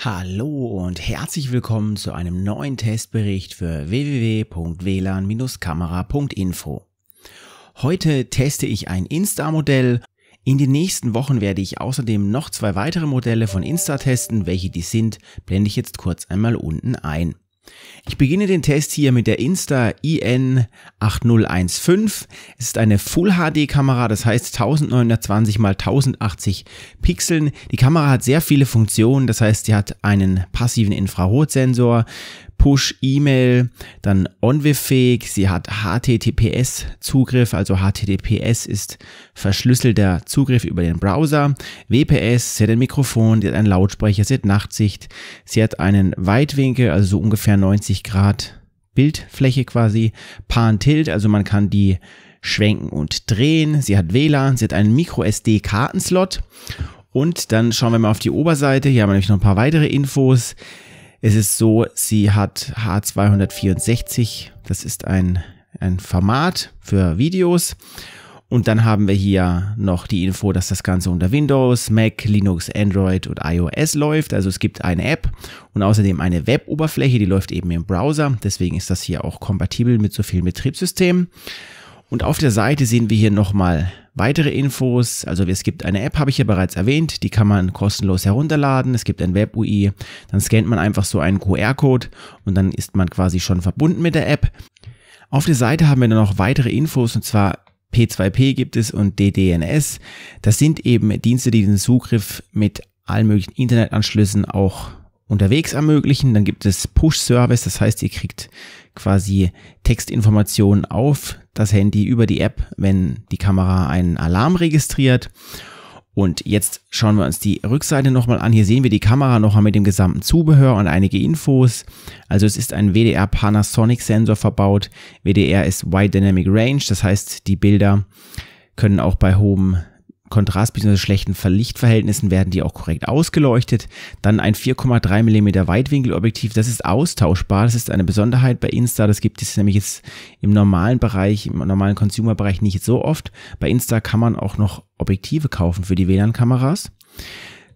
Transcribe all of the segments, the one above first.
Hallo und herzlich willkommen zu einem neuen Testbericht für www.wlan-kamera.info. Heute teste ich ein Insta-Modell. In den nächsten Wochen werde ich außerdem noch zwei weitere Modelle von Insta testen. Welche die sind, blende ich jetzt kurz einmal unten ein. Ich beginne den Test hier mit der Insta-IN 8015. Es ist eine Full-HD-Kamera, das heißt 1920 x 1080 Pixeln. Die Kamera hat sehr viele Funktionen, das heißt, sie hat einen passiven Infrarotsensor, Push-E-Mail, dann OnWiff-fähig, sie hat HTTPS-Zugriff, also HTTPS ist verschlüsselter Zugriff über den Browser, WPS, sie hat ein Mikrofon, sie hat einen Lautsprecher, sie hat Nachtsicht, sie hat einen Weitwinkel, also so ungefähr 90 Grad Bildfläche quasi, Pan-Tilt, also man kann die schwenken und drehen, sie hat WLAN, sie hat einen Micro-SD-Kartenslot und dann schauen wir mal auf die Oberseite. Hier haben wir nämlich noch ein paar weitere Infos. Es ist so, sie hat H264, das ist ein, ein Format für Videos. Und dann haben wir hier noch die Info, dass das Ganze unter Windows, Mac, Linux, Android und iOS läuft. Also es gibt eine App und außerdem eine Web-Oberfläche, die läuft eben im Browser. Deswegen ist das hier auch kompatibel mit so vielen Betriebssystemen. Und auf der Seite sehen wir hier nochmal Weitere Infos, also es gibt eine App, habe ich ja bereits erwähnt, die kann man kostenlos herunterladen. Es gibt ein Web-UI, dann scannt man einfach so einen QR-Code und dann ist man quasi schon verbunden mit der App. Auf der Seite haben wir dann noch weitere Infos und zwar P2P gibt es und DDNS. Das sind eben Dienste, die den Zugriff mit allen möglichen Internetanschlüssen auch unterwegs ermöglichen. Dann gibt es Push-Service, das heißt, ihr kriegt quasi Textinformationen auf das Handy über die App, wenn die Kamera einen Alarm registriert. Und jetzt schauen wir uns die Rückseite nochmal an. Hier sehen wir die Kamera nochmal mit dem gesamten Zubehör und einige Infos. Also es ist ein WDR Panasonic Sensor verbaut. WDR ist Wide Dynamic Range, das heißt die Bilder können auch bei hohem Kontrast- bzw. schlechten Verlichtverhältnissen werden die auch korrekt ausgeleuchtet. Dann ein 4,3 mm Weitwinkelobjektiv, das ist austauschbar, das ist eine Besonderheit bei Insta, das gibt es nämlich jetzt im normalen Bereich, im normalen Consumer-Bereich nicht so oft. Bei Insta kann man auch noch Objektive kaufen für die WLAN-Kameras.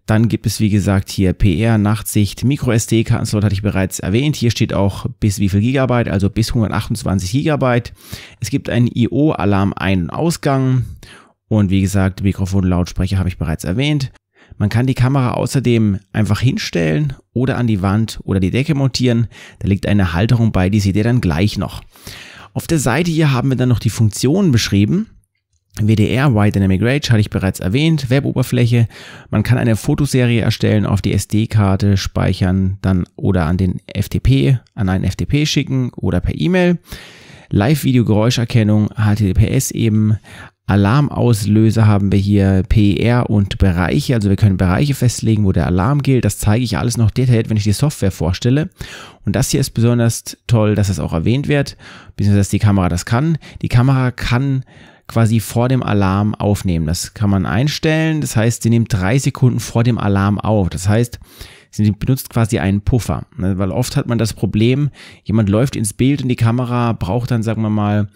Dann gibt es, wie gesagt, hier PR, Nachtsicht, MicroSD-Kartenslot hatte ich bereits erwähnt. Hier steht auch bis wie viel Gigabyte, also bis 128 Gigabyte. Es gibt einen IO-Alarm-Ein- und Ausgang und wie gesagt, Mikrofon, Lautsprecher habe ich bereits erwähnt. Man kann die Kamera außerdem einfach hinstellen oder an die Wand oder die Decke montieren. Da liegt eine Halterung bei, die seht ihr dann gleich noch. Auf der Seite hier haben wir dann noch die Funktionen beschrieben. WDR, Wide Dynamic Range, hatte ich bereits erwähnt, Weboberfläche. Man kann eine Fotoserie erstellen, auf die SD-Karte speichern, dann oder an den FTP, an einen FTP schicken oder per E-Mail. Live-Video-Geräuscherkennung, HTTPS eben, Alarmauslöser haben wir hier PER und Bereiche. Also wir können Bereiche festlegen, wo der Alarm gilt. Das zeige ich alles noch detailliert, wenn ich die Software vorstelle. Und das hier ist besonders toll, dass das auch erwähnt wird, beziehungsweise dass die Kamera das kann. Die Kamera kann quasi vor dem Alarm aufnehmen. Das kann man einstellen. Das heißt, sie nimmt drei Sekunden vor dem Alarm auf. Das heißt, sie benutzt quasi einen Puffer. Ne? Weil oft hat man das Problem, jemand läuft ins Bild und die Kamera braucht dann, sagen wir mal,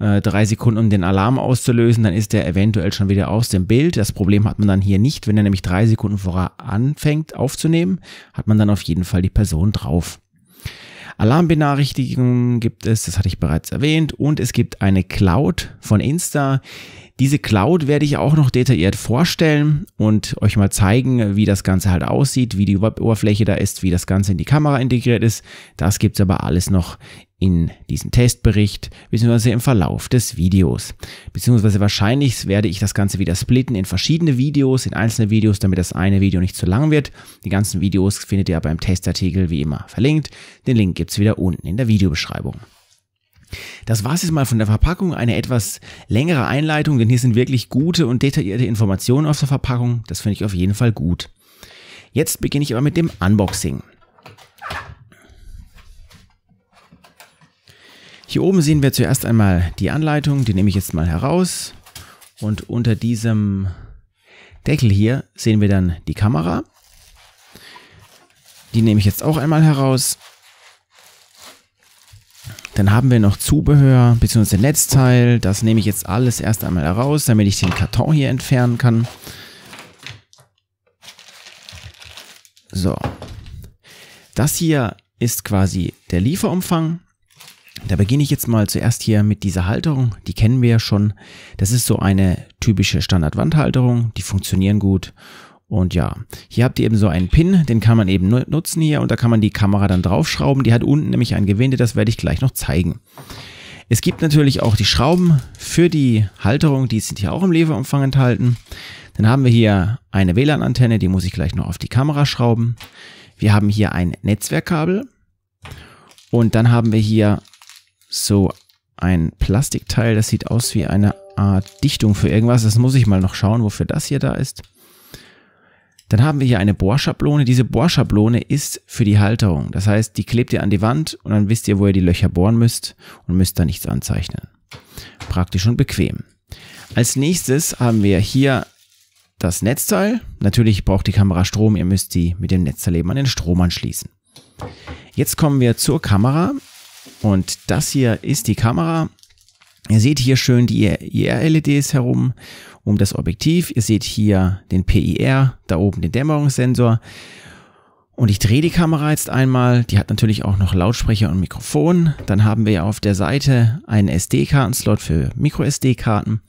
äh, drei Sekunden, um den Alarm auszulösen, dann ist der eventuell schon wieder aus dem Bild. Das Problem hat man dann hier nicht, wenn er nämlich drei Sekunden vorher anfängt aufzunehmen, hat man dann auf jeden Fall die Person drauf. Alarmbenachrichtigungen gibt es, das hatte ich bereits erwähnt, und es gibt eine Cloud von Insta, diese Cloud werde ich auch noch detailliert vorstellen und euch mal zeigen, wie das Ganze halt aussieht, wie die Web-Oberfläche da ist, wie das Ganze in die Kamera integriert ist. Das gibt's aber alles noch in diesem Testbericht beziehungsweise im Verlauf des Videos. Beziehungsweise wahrscheinlich werde ich das Ganze wieder splitten in verschiedene Videos, in einzelne Videos, damit das eine Video nicht zu lang wird. Die ganzen Videos findet ihr beim Testartikel wie immer verlinkt. Den Link gibt's wieder unten in der Videobeschreibung. Das war es jetzt mal von der Verpackung. Eine etwas längere Einleitung, denn hier sind wirklich gute und detaillierte Informationen auf der Verpackung. Das finde ich auf jeden Fall gut. Jetzt beginne ich aber mit dem Unboxing. Hier oben sehen wir zuerst einmal die Anleitung, die nehme ich jetzt mal heraus. Und unter diesem Deckel hier sehen wir dann die Kamera. Die nehme ich jetzt auch einmal heraus. Dann haben wir noch Zubehör bzw. Netzteil. Das nehme ich jetzt alles erst einmal heraus, damit ich den Karton hier entfernen kann. So. Das hier ist quasi der Lieferumfang. Da beginne ich jetzt mal zuerst hier mit dieser Halterung. Die kennen wir ja schon. Das ist so eine typische Standardwandhalterung. Die funktionieren gut und ja, hier habt ihr eben so einen Pin, den kann man eben nutzen hier und da kann man die Kamera dann draufschrauben. Die hat unten nämlich ein Gewinde, das werde ich gleich noch zeigen. Es gibt natürlich auch die Schrauben für die Halterung, die sind hier auch im Lieferumfang enthalten. Dann haben wir hier eine WLAN-Antenne, die muss ich gleich noch auf die Kamera schrauben. Wir haben hier ein Netzwerkkabel und dann haben wir hier so ein Plastikteil, das sieht aus wie eine Art Dichtung für irgendwas. Das muss ich mal noch schauen, wofür das hier da ist. Dann haben wir hier eine Bohrschablone. Diese Bohrschablone ist für die Halterung. Das heißt, die klebt ihr an die Wand und dann wisst ihr, wo ihr die Löcher bohren müsst und müsst da nichts anzeichnen. Praktisch und bequem. Als nächstes haben wir hier das Netzteil. Natürlich braucht die Kamera Strom. Ihr müsst die mit dem Netzteil eben an den Strom anschließen. Jetzt kommen wir zur Kamera. Und das hier ist die Kamera. Ihr seht hier schön die IR-LEDs herum um das Objektiv. Ihr seht hier den PIR, da oben den Dämmerungssensor. Und ich drehe die Kamera jetzt einmal. Die hat natürlich auch noch Lautsprecher und Mikrofon. Dann haben wir auf der Seite einen sd kartenslot für Micro-SD-Karten.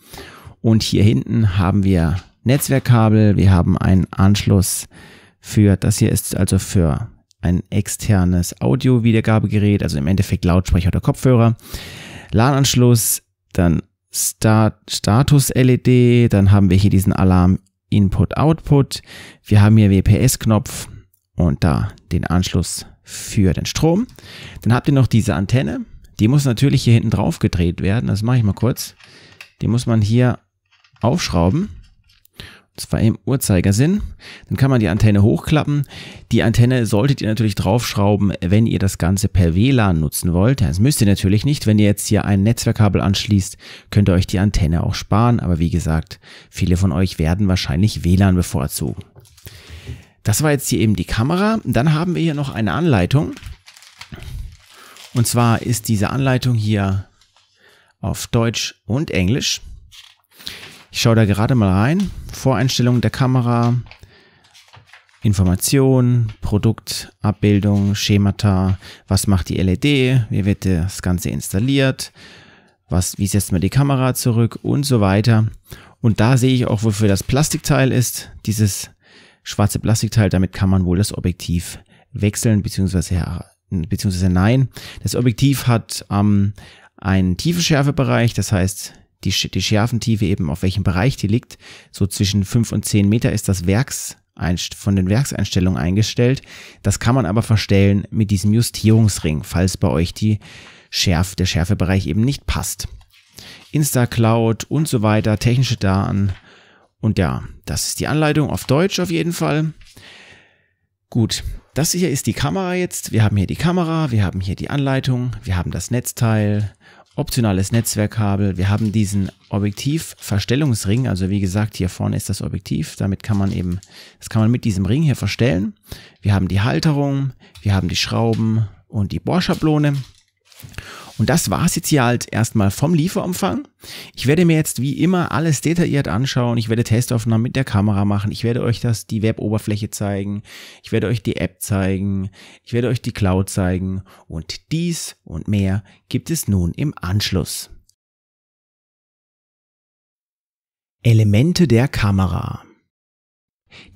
Und hier hinten haben wir Netzwerkkabel. Wir haben einen Anschluss für, das hier ist also für ein externes Audio-Wiedergabegerät, also im Endeffekt Lautsprecher oder Kopfhörer. LAN-Anschluss, dann Start, Status LED, dann haben wir hier diesen Alarm Input Output, wir haben hier WPS Knopf und da den Anschluss für den Strom. Dann habt ihr noch diese Antenne, die muss natürlich hier hinten drauf gedreht werden, das mache ich mal kurz. Die muss man hier aufschrauben zwar im Uhrzeigersinn. Dann kann man die Antenne hochklappen. Die Antenne solltet ihr natürlich draufschrauben, wenn ihr das Ganze per WLAN nutzen wollt. Das müsst ihr natürlich nicht. Wenn ihr jetzt hier ein Netzwerkkabel anschließt, könnt ihr euch die Antenne auch sparen. Aber wie gesagt, viele von euch werden wahrscheinlich WLAN bevorzugen. Das war jetzt hier eben die Kamera. Dann haben wir hier noch eine Anleitung. Und zwar ist diese Anleitung hier auf Deutsch und Englisch. Ich schaue da gerade mal rein. Voreinstellungen der Kamera, Informationen, Produktabbildung, Schemata, was macht die LED, wie wird das Ganze installiert, was, wie setzt man die Kamera zurück und so weiter. Und da sehe ich auch, wofür das Plastikteil ist. Dieses schwarze Plastikteil, damit kann man wohl das Objektiv wechseln, beziehungsweise, beziehungsweise nein. Das Objektiv hat ähm, einen Schärfebereich, das heißt, die, die Schärfentiefe eben, auf welchem Bereich die liegt. So zwischen 5 und 10 Meter ist das Werks von den Werkseinstellungen eingestellt. Das kann man aber verstellen mit diesem Justierungsring, falls bei euch die Schärf, der Schärfebereich eben nicht passt. Instacloud und so weiter, technische Daten. Und ja, das ist die Anleitung auf Deutsch auf jeden Fall. Gut, das hier ist die Kamera jetzt. Wir haben hier die Kamera, wir haben hier die Anleitung, wir haben das Netzteil, optionales Netzwerkkabel. Wir haben diesen Objektivverstellungsring. Also wie gesagt, hier vorne ist das Objektiv. Damit kann man eben, das kann man mit diesem Ring hier verstellen. Wir haben die Halterung, wir haben die Schrauben und die Bohrschablone. Und das war es jetzt hier halt erstmal vom Lieferumfang. Ich werde mir jetzt wie immer alles detailliert anschauen. Ich werde Testaufnahmen mit der Kamera machen. Ich werde euch das, die Web-Oberfläche zeigen. Ich werde euch die App zeigen. Ich werde euch die Cloud zeigen. Und dies und mehr gibt es nun im Anschluss. Elemente der Kamera.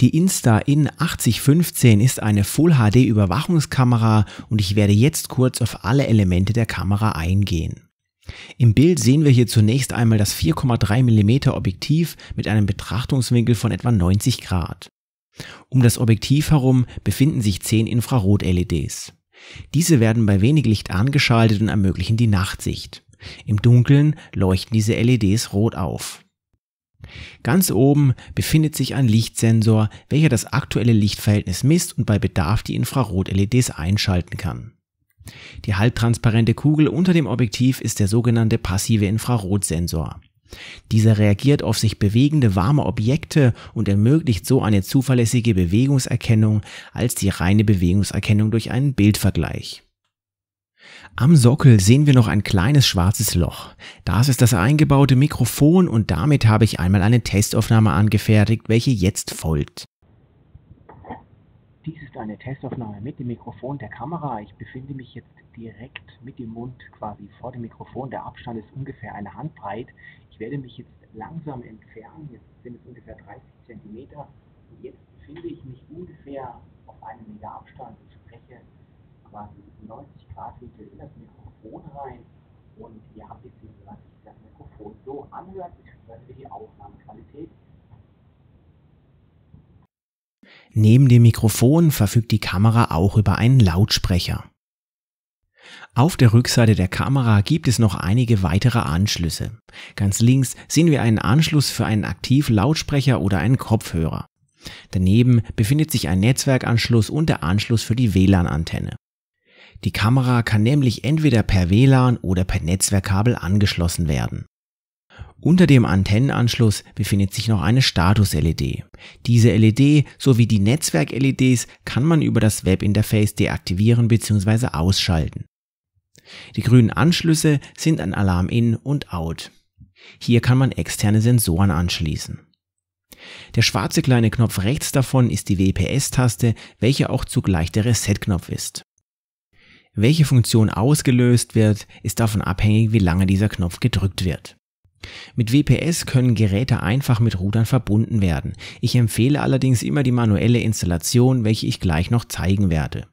Die Insta-In 8015 ist eine Full-HD-Überwachungskamera und ich werde jetzt kurz auf alle Elemente der Kamera eingehen. Im Bild sehen wir hier zunächst einmal das 4,3 mm Objektiv mit einem Betrachtungswinkel von etwa 90 Grad. Um das Objektiv herum befinden sich 10 Infrarot-LEDs. Diese werden bei wenig Licht angeschaltet und ermöglichen die Nachtsicht. Im Dunkeln leuchten diese LEDs rot auf. Ganz oben befindet sich ein Lichtsensor, welcher das aktuelle Lichtverhältnis misst und bei Bedarf die Infrarot-LEDs einschalten kann. Die halbtransparente Kugel unter dem Objektiv ist der sogenannte passive Infrarotsensor. Dieser reagiert auf sich bewegende warme Objekte und ermöglicht so eine zuverlässige Bewegungserkennung als die reine Bewegungserkennung durch einen Bildvergleich. Am Sockel sehen wir noch ein kleines schwarzes Loch. Das ist das eingebaute Mikrofon und damit habe ich einmal eine Testaufnahme angefertigt, welche jetzt folgt. Dies ist eine Testaufnahme mit dem Mikrofon der Kamera. Ich befinde mich jetzt direkt mit dem Mund quasi vor dem Mikrofon. Der Abstand ist ungefähr eine Handbreit. Ich werde mich jetzt langsam entfernen. Jetzt sind es ungefähr 30 cm. Und jetzt befinde ich mich ungefähr auf einem Meter Abstand. Ich spreche quasi 90 Grad Winkel in das Mikrofon rein und ihr habt jetzt gesehen, dass sich das Mikrofon so anhört, beziehungsweise die Aufnahmequalität Neben dem Mikrofon verfügt die Kamera auch über einen Lautsprecher. Auf der Rückseite der Kamera gibt es noch einige weitere Anschlüsse. Ganz links sehen wir einen Anschluss für einen Aktiv-Lautsprecher oder einen Kopfhörer. Daneben befindet sich ein Netzwerkanschluss und der Anschluss für die WLAN-Antenne. Die Kamera kann nämlich entweder per WLAN oder per Netzwerkkabel angeschlossen werden. Unter dem Antennenanschluss befindet sich noch eine Status-LED. Diese LED sowie die Netzwerk-LEDs kann man über das Webinterface deaktivieren bzw. ausschalten. Die grünen Anschlüsse sind ein Alarm In und Out. Hier kann man externe Sensoren anschließen. Der schwarze kleine Knopf rechts davon ist die WPS-Taste, welche auch zugleich der Reset-Knopf ist. Welche Funktion ausgelöst wird, ist davon abhängig, wie lange dieser Knopf gedrückt wird. Mit WPS können Geräte einfach mit Routern verbunden werden. Ich empfehle allerdings immer die manuelle Installation, welche ich gleich noch zeigen werde.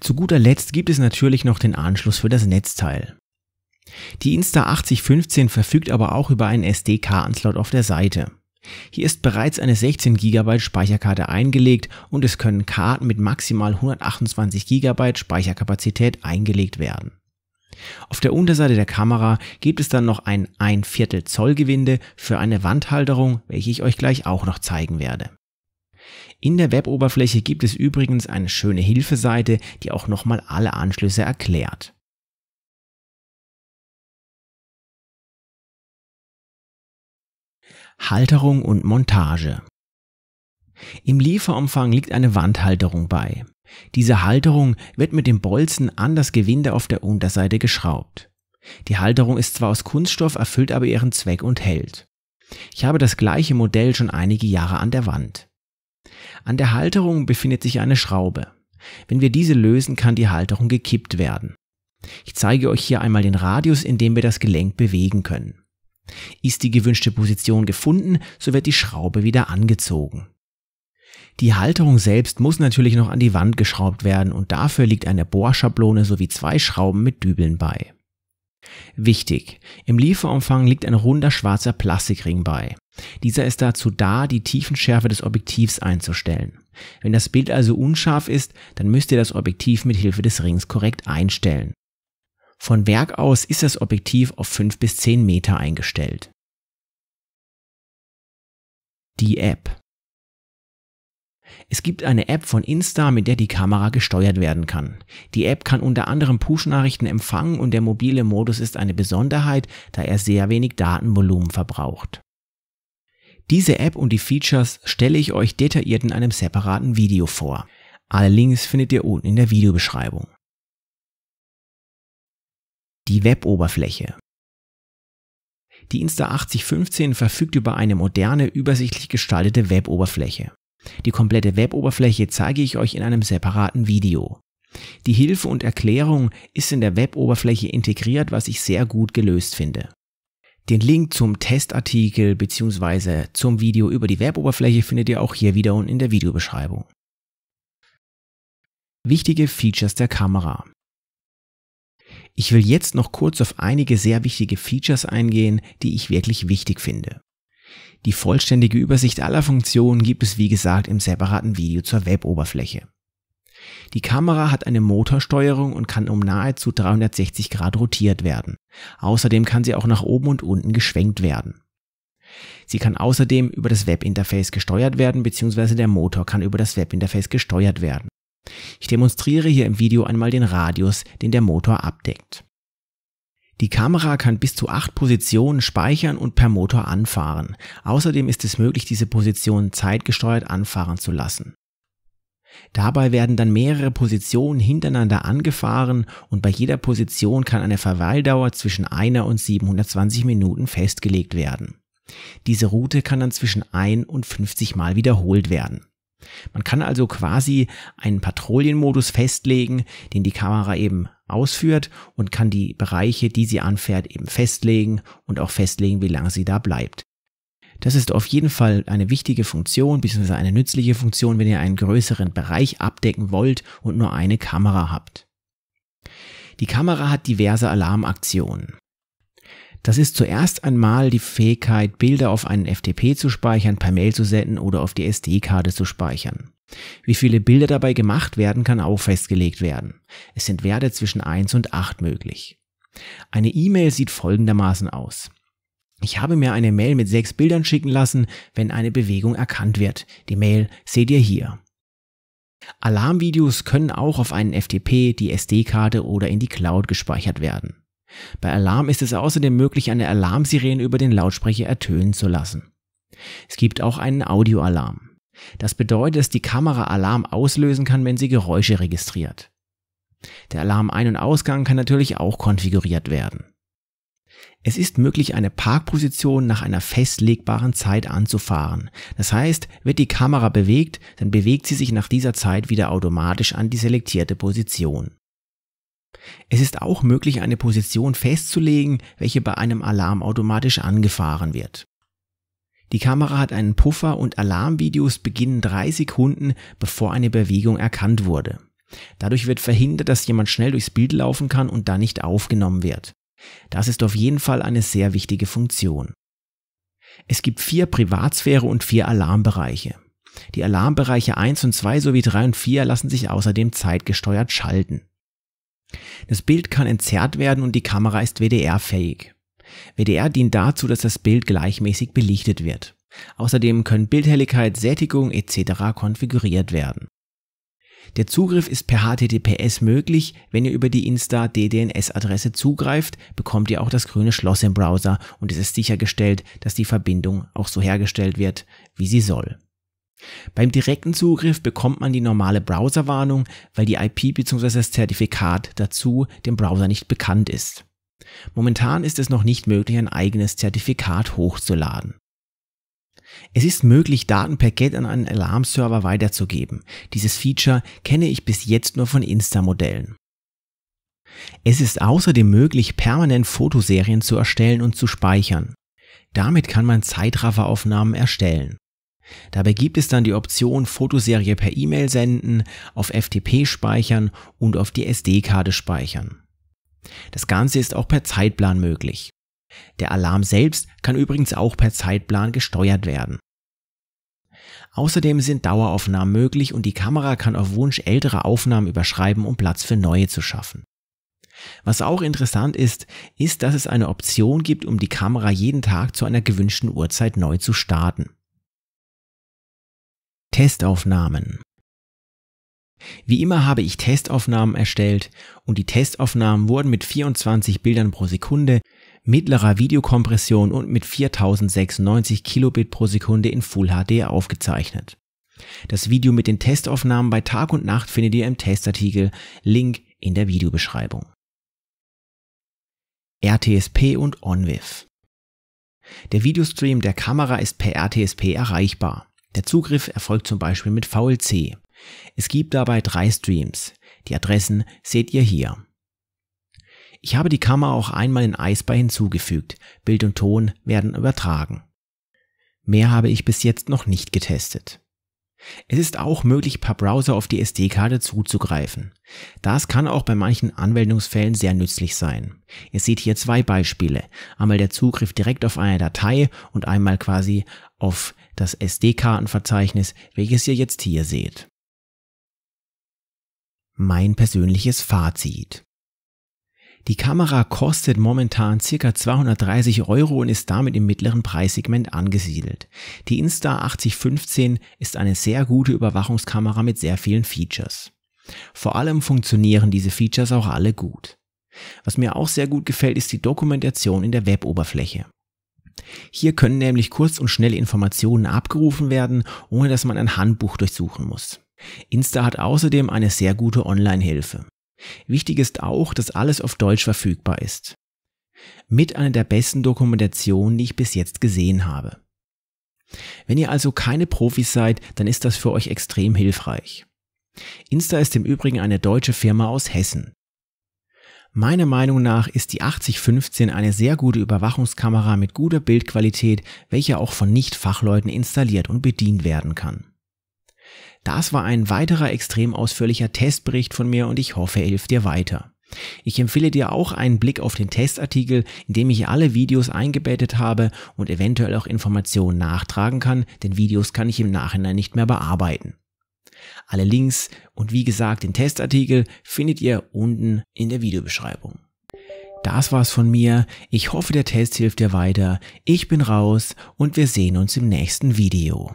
Zu guter Letzt gibt es natürlich noch den Anschluss für das Netzteil. Die Insta8015 verfügt aber auch über einen SD-Kartenslot auf der Seite. Hier ist bereits eine 16 GB Speicherkarte eingelegt und es können Karten mit maximal 128 GB Speicherkapazität eingelegt werden. Auf der Unterseite der Kamera gibt es dann noch ein 1 Viertel Zoll Gewinde für eine Wandhalterung, welche ich euch gleich auch noch zeigen werde. In der Weboberfläche gibt es übrigens eine schöne Hilfeseite, die auch nochmal alle Anschlüsse erklärt. Halterung und Montage. Im Lieferumfang liegt eine Wandhalterung bei. Diese Halterung wird mit dem Bolzen an das Gewinde auf der Unterseite geschraubt. Die Halterung ist zwar aus Kunststoff, erfüllt aber ihren Zweck und hält. Ich habe das gleiche Modell schon einige Jahre an der Wand. An der Halterung befindet sich eine Schraube. Wenn wir diese lösen, kann die Halterung gekippt werden. Ich zeige euch hier einmal den Radius, in dem wir das Gelenk bewegen können. Ist die gewünschte Position gefunden, so wird die Schraube wieder angezogen. Die Halterung selbst muss natürlich noch an die Wand geschraubt werden und dafür liegt eine Bohrschablone sowie zwei Schrauben mit Dübeln bei. Wichtig, im Lieferumfang liegt ein runder schwarzer Plastikring bei. Dieser ist dazu da, die Tiefenschärfe des Objektivs einzustellen. Wenn das Bild also unscharf ist, dann müsst ihr das Objektiv mit Hilfe des Rings korrekt einstellen. Von Werk aus ist das Objektiv auf 5 bis 10 Meter eingestellt. Die App. Es gibt eine App von Insta, mit der die Kamera gesteuert werden kann. Die App kann unter anderem Push-Nachrichten empfangen und der mobile Modus ist eine Besonderheit, da er sehr wenig Datenvolumen verbraucht. Diese App und die Features stelle ich euch detailliert in einem separaten Video vor. Alle Links findet ihr unten in der Videobeschreibung. Die Web-Oberfläche. Die Insta8015 verfügt über eine moderne, übersichtlich gestaltete Web-Oberfläche. Die komplette Web-Oberfläche zeige ich euch in einem separaten Video. Die Hilfe und Erklärung ist in der Web-Oberfläche integriert, was ich sehr gut gelöst finde. Den Link zum Testartikel bzw. zum Video über die Web-Oberfläche findet ihr auch hier wieder und in der Videobeschreibung. Wichtige Features der Kamera. Ich will jetzt noch kurz auf einige sehr wichtige Features eingehen, die ich wirklich wichtig finde. Die vollständige Übersicht aller Funktionen gibt es wie gesagt im separaten Video zur Web-Oberfläche. Die Kamera hat eine Motorsteuerung und kann um nahezu 360 Grad rotiert werden. Außerdem kann sie auch nach oben und unten geschwenkt werden. Sie kann außerdem über das Webinterface gesteuert werden, bzw. der Motor kann über das Webinterface gesteuert werden. Ich demonstriere hier im Video einmal den Radius, den der Motor abdeckt. Die Kamera kann bis zu acht Positionen speichern und per Motor anfahren. Außerdem ist es möglich, diese Positionen zeitgesteuert anfahren zu lassen. Dabei werden dann mehrere Positionen hintereinander angefahren und bei jeder Position kann eine Verweildauer zwischen einer und 720 Minuten festgelegt werden. Diese Route kann dann zwischen ein und 50 Mal wiederholt werden. Man kann also quasi einen Patrouillenmodus festlegen, den die Kamera eben ausführt und kann die Bereiche, die sie anfährt, eben festlegen und auch festlegen, wie lange sie da bleibt. Das ist auf jeden Fall eine wichtige Funktion bzw. eine nützliche Funktion, wenn ihr einen größeren Bereich abdecken wollt und nur eine Kamera habt. Die Kamera hat diverse Alarmaktionen. Das ist zuerst einmal die Fähigkeit, Bilder auf einen FTP zu speichern, per Mail zu senden oder auf die SD-Karte zu speichern. Wie viele Bilder dabei gemacht werden, kann auch festgelegt werden. Es sind Werte zwischen 1 und 8 möglich. Eine E-Mail sieht folgendermaßen aus. Ich habe mir eine Mail mit sechs Bildern schicken lassen, wenn eine Bewegung erkannt wird. Die Mail seht ihr hier. Alarmvideos können auch auf einen FTP, die SD-Karte oder in die Cloud gespeichert werden. Bei Alarm ist es außerdem möglich, eine Alarmsirene über den Lautsprecher ertönen zu lassen. Es gibt auch einen Audioalarm. Das bedeutet, dass die Kamera Alarm auslösen kann, wenn sie Geräusche registriert. Der Alarm-Ein- und Ausgang kann natürlich auch konfiguriert werden. Es ist möglich, eine Parkposition nach einer festlegbaren Zeit anzufahren. Das heißt, wird die Kamera bewegt, dann bewegt sie sich nach dieser Zeit wieder automatisch an die selektierte Position. Es ist auch möglich, eine Position festzulegen, welche bei einem Alarm automatisch angefahren wird. Die Kamera hat einen Puffer und Alarmvideos beginnen drei Sekunden, bevor eine Bewegung erkannt wurde. Dadurch wird verhindert, dass jemand schnell durchs Bild laufen kann und dann nicht aufgenommen wird. Das ist auf jeden Fall eine sehr wichtige Funktion. Es gibt vier Privatsphäre und vier Alarmbereiche. Die Alarmbereiche 1 und 2 sowie 3 und 4 lassen sich außerdem zeitgesteuert schalten. Das Bild kann entzerrt werden und die Kamera ist WDR-fähig. WDR dient dazu, dass das Bild gleichmäßig belichtet wird. Außerdem können Bildhelligkeit, Sättigung etc. konfiguriert werden. Der Zugriff ist per HTTPS möglich. Wenn ihr über die Insta-DDNS-Adresse zugreift, bekommt ihr auch das grüne Schloss im Browser und es ist sichergestellt, dass die Verbindung auch so hergestellt wird, wie sie soll. Beim direkten Zugriff bekommt man die normale Browserwarnung, weil die IP bzw. das Zertifikat dazu dem Browser nicht bekannt ist. Momentan ist es noch nicht möglich, ein eigenes Zertifikat hochzuladen. Es ist möglich, Daten per GET an einen Alarmserver weiterzugeben. Dieses Feature kenne ich bis jetzt nur von Insta-Modellen. Es ist außerdem möglich, permanent Fotoserien zu erstellen und zu speichern. Damit kann man Zeitrafferaufnahmen erstellen. Dabei gibt es dann die Option Fotoserie per E-Mail senden, auf FTP speichern und auf die SD-Karte speichern. Das Ganze ist auch per Zeitplan möglich. Der Alarm selbst kann übrigens auch per Zeitplan gesteuert werden. Außerdem sind Daueraufnahmen möglich und die Kamera kann auf Wunsch ältere Aufnahmen überschreiben, um Platz für neue zu schaffen. Was auch interessant ist, ist, dass es eine Option gibt, um die Kamera jeden Tag zu einer gewünschten Uhrzeit neu zu starten. Testaufnahmen. Wie immer habe ich Testaufnahmen erstellt und die Testaufnahmen wurden mit 24 Bildern pro Sekunde, mittlerer Videokompression und mit 4096 Kilobit pro Sekunde in Full HD aufgezeichnet. Das Video mit den Testaufnahmen bei Tag und Nacht findet ihr im Testartikel, Link in der Videobeschreibung. RTSP und OnWiv. Der Videostream der Kamera ist per RTSP erreichbar. Der Zugriff erfolgt zum Beispiel mit VLC. Es gibt dabei drei Streams. Die Adressen seht ihr hier. Ich habe die Kamera auch einmal in iSpy hinzugefügt. Bild und Ton werden übertragen. Mehr habe ich bis jetzt noch nicht getestet. Es ist auch möglich, per Browser auf die SD-Karte zuzugreifen. Das kann auch bei manchen Anwendungsfällen sehr nützlich sein. Ihr seht hier zwei Beispiele. Einmal der Zugriff direkt auf eine Datei und einmal quasi auf das SD-Kartenverzeichnis, welches ihr jetzt hier seht. Mein persönliches Fazit. Die Kamera kostet momentan ca. 230 Euro und ist damit im mittleren Preissegment angesiedelt. Die Insta8015 ist eine sehr gute Überwachungskamera mit sehr vielen Features. Vor allem funktionieren diese Features auch alle gut. Was mir auch sehr gut gefällt, ist die Dokumentation in der Weboberfläche. Hier können nämlich kurz und schnell Informationen abgerufen werden, ohne dass man ein Handbuch durchsuchen muss. Insta hat außerdem eine sehr gute Online-Hilfe. Wichtig ist auch, dass alles auf Deutsch verfügbar ist. Mit einer der besten Dokumentationen, die ich bis jetzt gesehen habe. Wenn ihr also keine Profis seid, dann ist das für euch extrem hilfreich. Insta ist im Übrigen eine deutsche Firma aus Hessen. Meiner Meinung nach ist die 8015 eine sehr gute Überwachungskamera mit guter Bildqualität, welche auch von Nicht-Fachleuten installiert und bedient werden kann. Das war ein weiterer extrem ausführlicher Testbericht von mir und ich hoffe, er hilft dir weiter. Ich empfehle dir auch einen Blick auf den Testartikel, in dem ich alle Videos eingebettet habe und eventuell auch Informationen nachtragen kann, denn Videos kann ich im Nachhinein nicht mehr bearbeiten. Alle Links und wie gesagt den Testartikel findet ihr unten in der Videobeschreibung. Das war's von mir. Ich hoffe, der Test hilft dir weiter. Ich bin raus und wir sehen uns im nächsten Video.